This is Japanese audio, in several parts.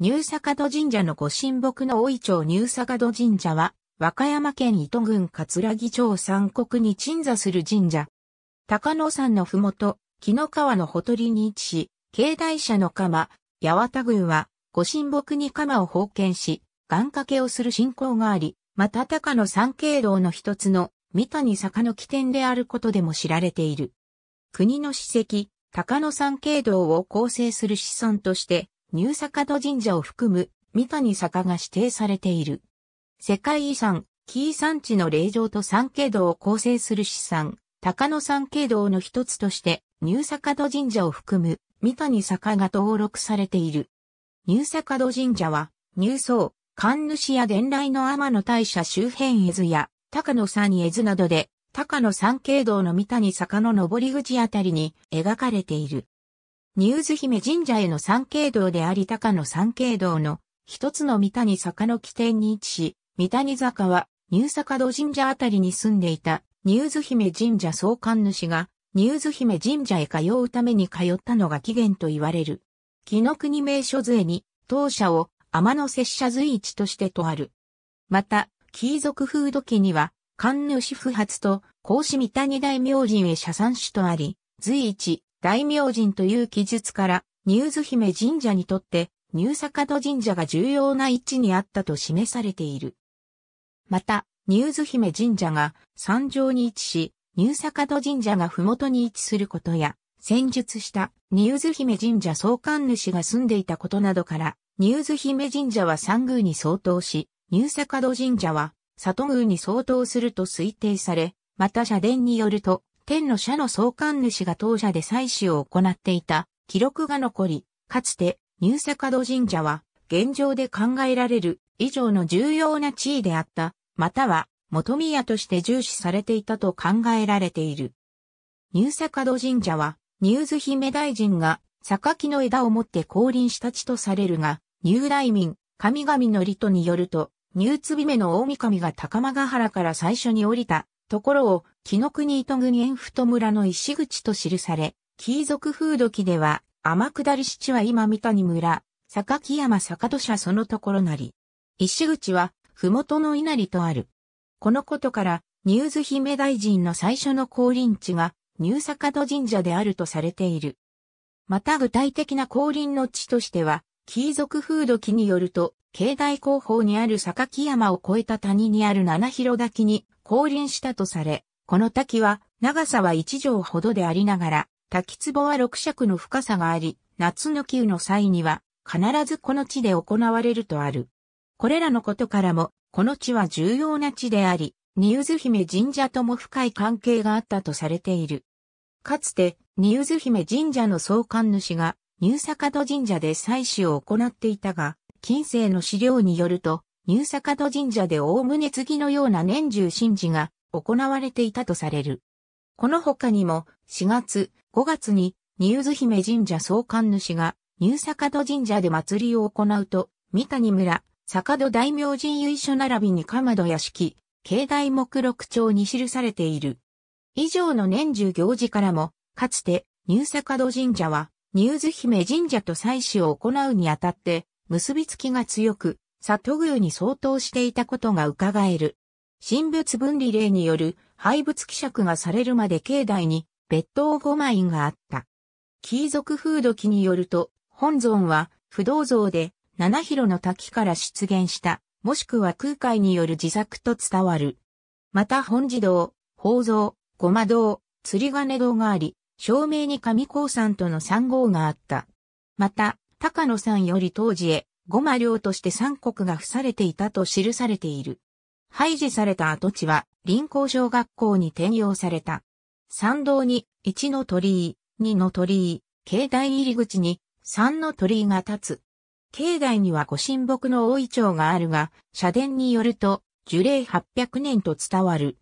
ニューサカド神社のご神木の大井町ニューサカド神社は、和歌山県糸郡葛城町三国に鎮座する神社。高野山のふもと、木の川のほとりに位置し、境内社の鎌、八幡宮は、ご神木に鎌を奉献し、願掛けをする信仰があり、また高野山景道の一つの、三谷坂の起点であることでも知られている。国の史跡、高野山景道を構成する子孫として、入坂戸神社を含む三谷坂が指定されている。世界遺産、紀伊山地の霊場と山系道を構成する資産、高野山系道の一つとして、入坂戸神社を含む三谷坂が登録されている。入坂戸神社は、入僧、神主や伝来の天の大社周辺絵図や、高野山絵図などで、高野山系道の三谷坂の登り口あたりに描かれている。ニューズ姫神社への参景道であり高野参景道の一つの三谷坂の起点に位置し、三谷坂はニュ入坂戸神社あたりに住んでいたニューズ姫神社総監主がニューズ姫神社へ通うために通ったのが起源と言われる。紀の国名所杖に当社を天の拙者随一としてとある。また、貴族風土記には、神主不発と孔子三谷大明神へ社参主とあり、随一、大明神という記述から、入津姫神社にとって、入坂戸神社が重要な位置にあったと示されている。また、入津姫神社が山上に位置し、入坂戸神社が麓に位置することや、戦術した入津姫神社総監主が住んでいたことなどから、入津姫神社は三宮に相当し、入坂戸神社は里宮に相当すると推定され、また社殿によると、天の社の創刊主が当社で祭祀を行っていた記録が残り、かつて、ニューサカド神社は、現状で考えられる以上の重要な地位であった、または、元宮として重視されていたと考えられている。ニューサカド神社は、ニューズ姫大臣が、榊の枝を持って降臨した地とされるが、入大民、神々の利とによると、ニューツの大神が高間ヶ原から最初に降りたところを紀の国糸国縁太村の石口と記され、貴族風土記では、天下り七は今三谷村、坂木山坂戸社そのところなり。石口は、麓の稲荷とある。このことから、ニューズ姫大臣の最初の降臨地が、ニュー坂戸神社であるとされている。また具体的な降臨の地としては、貴族風土記によると、境内後方にある坂木山を越えた谷にある七広滝に降臨したとされ、この滝は長さは1畳ほどでありながら、滝壺は6尺の深さがあり、夏の休の際には必ずこの地で行われるとある。これらのことからも、この地は重要な地であり、ニユズ姫神社とも深い関係があったとされている。かつて、ニユズ姫神社の創刊主が、ニューサカド神社で祭祀を行っていたが、近世の資料によると、ニューサカド神社でおおむね次のような年中神事が行われていたとされる。この他にも4月、5月にーズ姫神社総監主がニューサカド神社で祭りを行うと、三谷村、坂戸大明神由緒並びにかまど屋敷、境内目録帳に記されている。以上の年中行事からも、かつて、ニュー坂戸神社は、ニューズ姫神社と祭祀を行うにあたって、結びつきが強く、里宮に相当していたことが伺える。神仏分離令による廃仏希釈がされるまで境内に別当5枚があった。貴族風土記によると、本尊は不動像で七広の滝から出現した、もしくは空海による自作と伝わる。また本寺堂、宝蔵、ごま堂、釣り金堂があり、照明に上高山との三号があった。また、高野山より当時へ、五ま領として三国が付されていたと記されている。廃止された跡地は、林校小学校に転用された。参道に、1の鳥居、2の鳥居、境内入り口に、3の鳥居が立つ。境内には御神木の大井町があるが、社殿によると、樹齢800年と伝わる。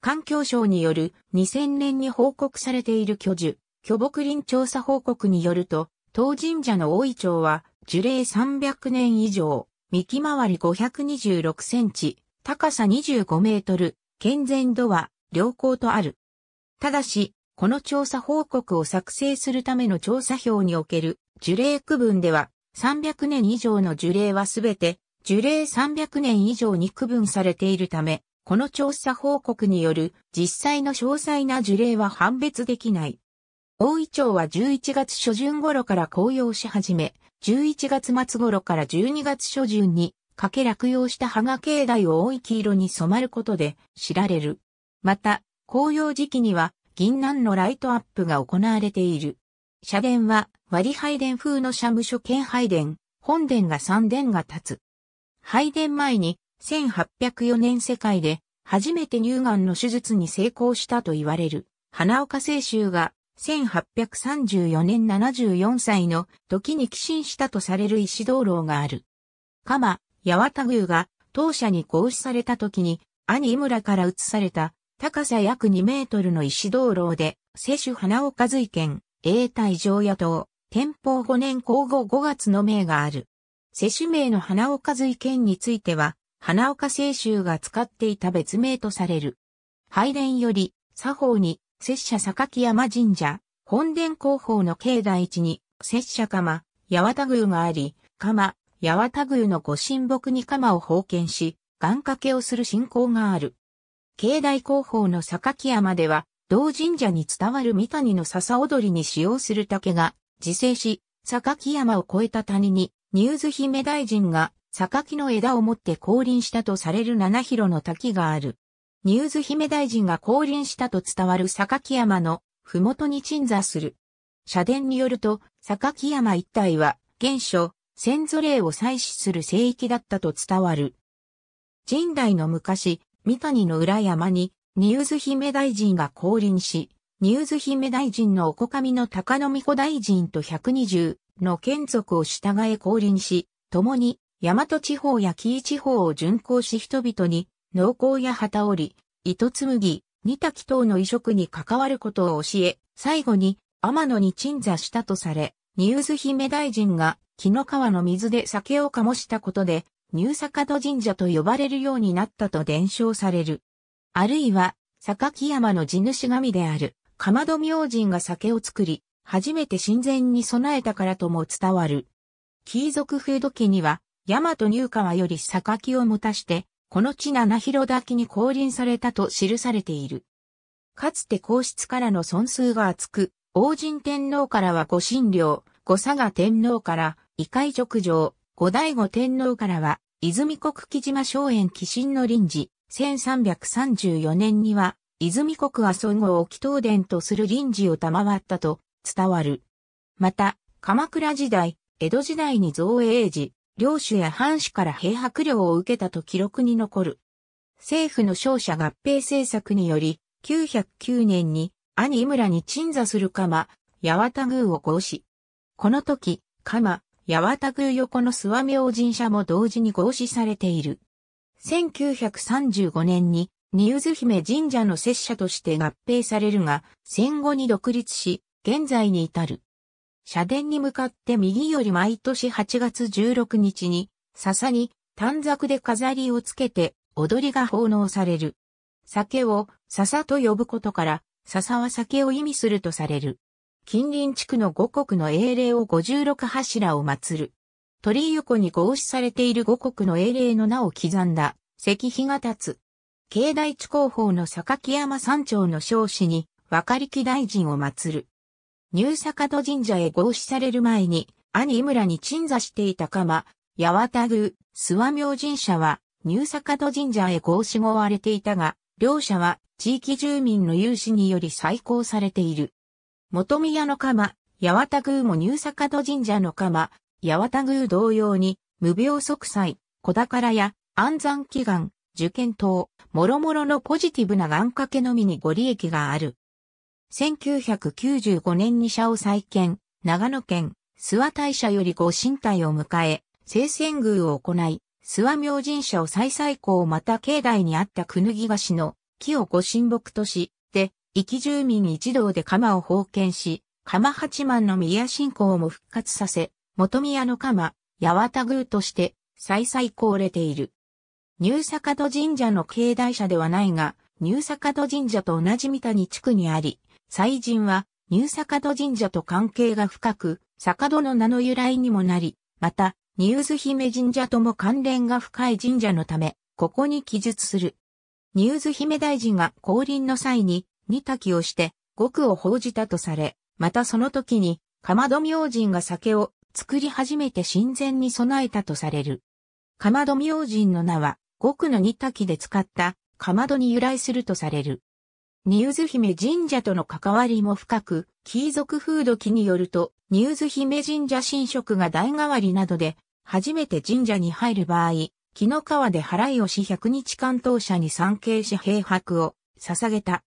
環境省による2000年に報告されている巨樹、巨木林調査報告によると、当神社の大井町は樹齢300年以上、幹回り526センチ、高さ25メートル、健全度は良好とある。ただし、この調査報告を作成するための調査票における樹齢区分では、300年以上の樹齢はすべて、樹齢300年以上に区分されているため、この調査報告による実際の詳細な樹齢は判別できない。大井町は11月初旬頃から紅葉し始め、11月末頃から12月初旬にかけ落葉した葉が境内を多い黄色に染まることで知られる。また、紅葉時期には銀杏のライトアップが行われている。社殿は割拝殿風の社務所兼拝殿、本殿が三殿が立つ。拝殿前に1804年世界で初めて乳がんの手術に成功したと言われる花岡清舟が1834年74歳の時に寄進したとされる石灯籠がある。鎌、八幡宮が当社に合祀された時に、兄井村から移された高さ約2メートルの石道路で、世主花岡随県、永代城野党、天保5年皇后5月の名がある。世主名の花岡随県については、花岡清州が使っていた別名とされる。拝殿より、作法に、拙者榊山神社、本殿後方の境内地に、拙者釜、八幡宮があり、釜、八幡宮の御神木に鎌を奉献し、願掛けをする信仰がある。境内広報の榊山では、同神社に伝わる三谷の笹踊りに使用する竹が自生し、榊山を越えた谷に、ニューズ姫大臣が榊の枝を持って降臨したとされる七広の滝がある。ニューズ姫大臣が降臨したと伝わる榊山の麓に鎮座する。社殿によると、榊山一帯は、現書、先祖霊を採取する聖域だったと伝わる。神代の昔、三谷の裏山に、ニューズ姫大臣が降臨し、ニューズ姫大臣のおこかみの高野美子大臣と120の眷属を従え降臨し、共に、大和地方や紀伊地方を巡行し人々に、農耕や旗織、糸紡煮二滝等の移植に関わることを教え、最後に、天野に鎮座したとされ、ニューズ姫大臣が木の川の水で酒を醸したことで、ニュー神社と呼ばれるようになったと伝承される。あるいは、坂木山の地主神である、かまど明神が酒を作り、初めて神前に備えたからとも伝わる。貴族風土記には、大和入川より榊を持たして、この地七広滝に降臨されたと記されている。かつて皇室からの損数が厚く、王神天皇からは御神領、御佐賀天皇から異界直上、後醍醐天皇からは、泉国木島荘園寄進の臨時、1334年には、泉国阿蘇号を祈祷殿とする臨時を賜ったと伝わる。また、鎌倉時代、江戸時代に造営時、領主や藩主から兵白領を受けたと記録に残る。政府の勝者合併政策により、909年に兄井村に鎮座する鎌、八幡宮を合し。この時、鎌、八幡宮横の諏訪明神社も同時に合祀されている。1935年に、二ズ姫神社の摂社として合併されるが、戦後に独立し、現在に至る。社殿に向かって右より毎年8月16日に、笹に短冊で飾りをつけて、踊りが奉納される。酒を笹と呼ぶことから、笹は酒を意味するとされる。近隣地区の五国の英霊を五十六柱を祀る。鳥居横に合祀されている五国の英霊の名を刻んだ石碑が立つ。境内地広報の榊山山頂の少子に、分りき大臣を祀る。ニュー坂戸神社へ合祀される前に、兄井村に鎮座していた鎌、八幡宮、諏訪明神社は、ニュー坂戸神社へ合祀後追われていたが、両者は地域住民の有志により再興されている。元宮の鎌、八幡宮も入坂戸神社の鎌、八幡宮同様に、無病息災、小宝や安産祈願、受験等、諸々のポジティブな願掛けのみにご利益がある。1995年に社を再建、長野県、諏訪大社よりご神体を迎え、聖戦宮を行い、諏訪明神社を再々校また境内にあったくぬぎ菓子の木をご神木とし、で、生き住民一同で鎌を封建し、鎌八幡の宮信仰も復活させ、元宮の鎌、八幡宮として、再々凍れている。ニューサカド神社の境内者ではないが、ニューサカド神社と同じ三谷地区にあり、祭神は、ニューサカド神社と関係が深く、坂戸の名の由来にもなり、また、ニューズ姫神社とも関連が深い神社のため、ここに記述する。ニューズ姫大臣が降臨の際に、に滝きをして、極を報じたとされ、またその時に、かまど明神が酒を作り始めて神前に備えたとされる。かまど明神の名は、極の二滝きで使った、かまどに由来するとされる。ニューズ姫神社との関わりも深く、貴族風土記によると、ニューズ姫神社神職が代替わりなどで、初めて神社に入る場合、木の川で払いをし100日間当社に参詣し平白を捧げた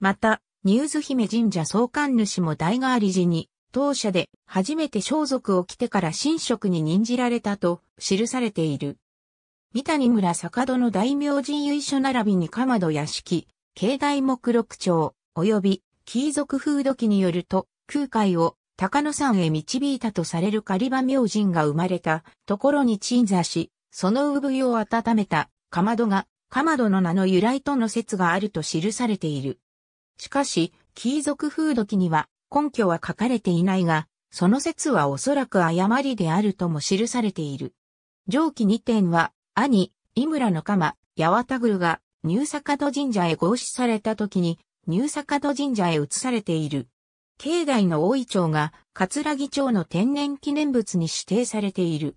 また、ニューズ姫神社総監主も代替わり時に、当社で初めて装束を着てから神職に任じられたと記されている。三谷村坂戸の大明神由緒並びにかまど屋敷、境内目録長、及び貴族風土記によると、空海を高野山へ導いたとされる狩場明神が生まれたところに鎮座し、その産湯を温めたかまどが、かまどの名の由来との説があると記されている。しかし、貴族風土記には根拠は書かれていないが、その説はおそらく誤りであるとも記されている。上記2点は、兄、井村の鎌、八幡宮が、ニューサカ神社へ合祀された時に、ニューサカ神社へ移されている。境内の大井町が、桂木町の天然記念物に指定されている。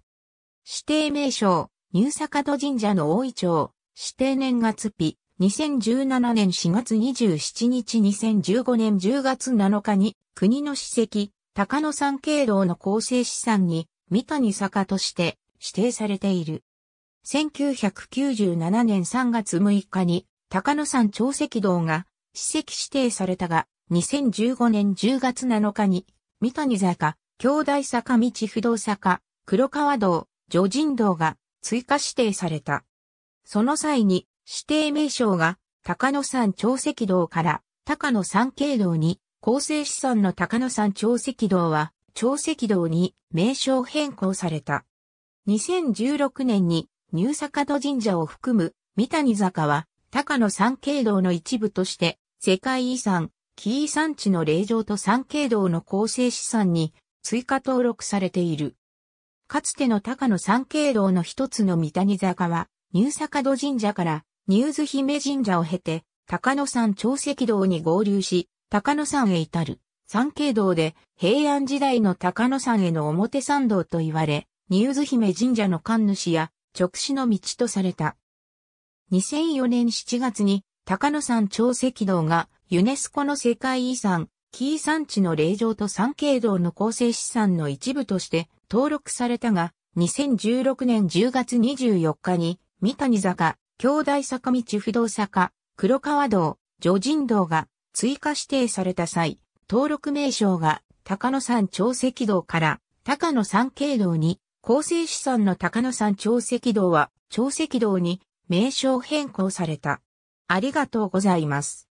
指定名称、ニューサカ神社の大井町、指定年月日、2017年4月27日2015年10月7日に国の史跡、高野山経堂の構成資産に三谷坂として指定されている。1997年3月6日に高野山長石道が史跡指定されたが、2015年10月7日に三谷坂、兄弟坂道不動坂、黒川道、女人道が追加指定された。その際に指定名称が高野山長石道から高野山経道に構成資産の高野山長石道は長石道に名称変更された。2016年に入坂戸神社を含む三谷坂は高野山経道の一部として世界遺産、紀伊山地の霊場と山経道の構成資産に追加登録されている。かつての高野山経道の一つの三谷坂は入坂戸神社からニューズ姫神社を経て、高野山長石道に合流し、高野山へ至る。三景道で平安時代の高野山への表参道と言われ、ニューズ姫神社の神主や直視の道とされた。2004年7月に高野山長石道がユネスコの世界遺産、紀伊山地の霊場と三景道の構成資産の一部として登録されたが、2016年10月24日に三谷坂京大坂道不動坂、黒川道、女人道が追加指定された際、登録名称が高野山長石道から高野山経道に、構成資産の高野山長石道は長石道に名称変更された。ありがとうございます。